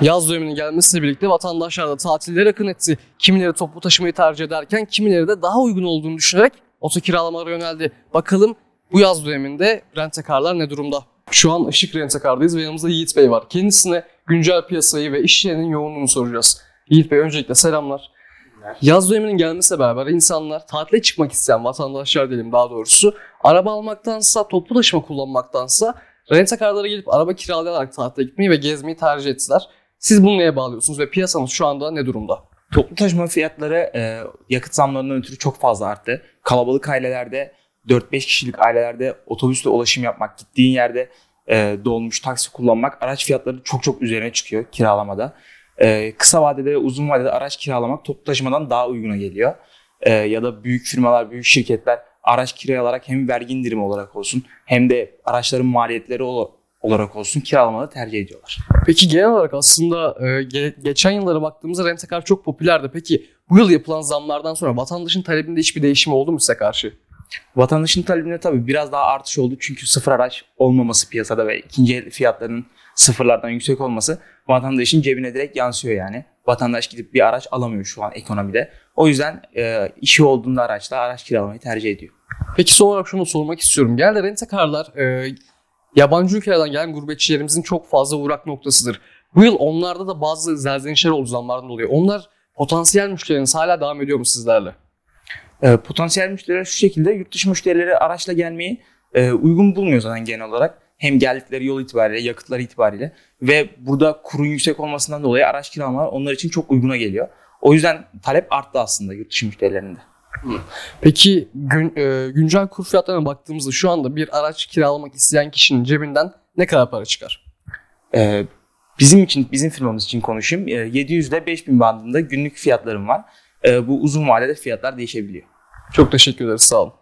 Yaz döneminin gelmesiyle birlikte vatandaşlar da tatillere akın etti. Kimileri toplu taşımayı tercih ederken kimileri de daha uygun olduğunu düşünerek oto kiralamalara yöneldi. Bakalım bu yaz döneminde rentekarlar ne durumda? Şu an Işık Rentekar'dayız ve yanımızda Yiğit Bey var. Kendisine güncel piyasayı ve işçilerin yoğunluğunu soracağız. Yiğit Bey öncelikle selamlar. Yaz döneminin gelmesiyle beraber insanlar tatile çıkmak isteyen vatandaşlar diyelim daha doğrusu araba almaktansa toplu taşıma kullanmaktansa rentakarlara gelip araba kiralayarak tatile gitmeyi ve gezmeyi tercih ettiler. Siz bunu neye bağlıyorsunuz ve piyasanız şu anda ne durumda? Toplu taşıma fiyatları e, yakıt zamlarından ötürü çok fazla arttı. Kalabalık ailelerde 4-5 kişilik ailelerde otobüsle ulaşım yapmak, gittiğin yerde e, dolmuş taksi kullanmak araç fiyatları çok çok üzerine çıkıyor kiralamada. E, kısa vadede uzun vadede araç kiralamak toplu taşımadan daha uyguna geliyor. E, ya da büyük firmalar, büyük şirketler araç kiralayarak hem vergi indirimi olarak olsun hem de araçların maliyetleri olarak olsun kiralamada tercih ediyorlar. Peki genel olarak aslında e, ge- geçen yıllara baktığımızda Rentekar çok popülerdi. Peki bu yıl yapılan zamlardan sonra vatandaşın talebinde hiçbir değişim oldu mu size karşı? Vatandaşın talebinde tabii biraz daha artış oldu. Çünkü sıfır araç olmaması piyasada ve ikinci el fiyatlarının sıfırlardan yüksek olması vatandaşın cebine direkt yansıyor yani. Vatandaş gidip bir araç alamıyor şu an ekonomide. O yüzden e, işi olduğunda araçla araç kiralamayı tercih ediyor. Peki son olarak şunu sormak istiyorum. Genelde rent a e, yabancı ülkelerden gelen gurbetçilerimizin çok fazla uğrak noktasıdır. Bu yıl onlarda da bazı zelzenişler oldu zamlardan dolayı. Onlar potansiyel müşterileriniz hala devam ediyor mu sizlerle? E, potansiyel müşteriler şu şekilde yurt dışı müşterileri araçla gelmeyi e, uygun bulmuyor zaten genel olarak. Hem geldikleri yol itibariyle, yakıtları itibariyle ve burada kurun yüksek olmasından dolayı araç kiralamalar onlar için çok uyguna geliyor. O yüzden talep arttı aslında yurt dışı müşterilerinde. Peki gün, e, güncel kur fiyatlarına baktığımızda şu anda bir araç kiralamak isteyen kişinin cebinden ne kadar para çıkar? Ee, bizim için, bizim firmamız için konuşayım. E, 700 ile 5000 bandında günlük fiyatlarım var. E, bu uzun vadede fiyatlar değişebiliyor. Çok teşekkür ederiz. Sağ olun.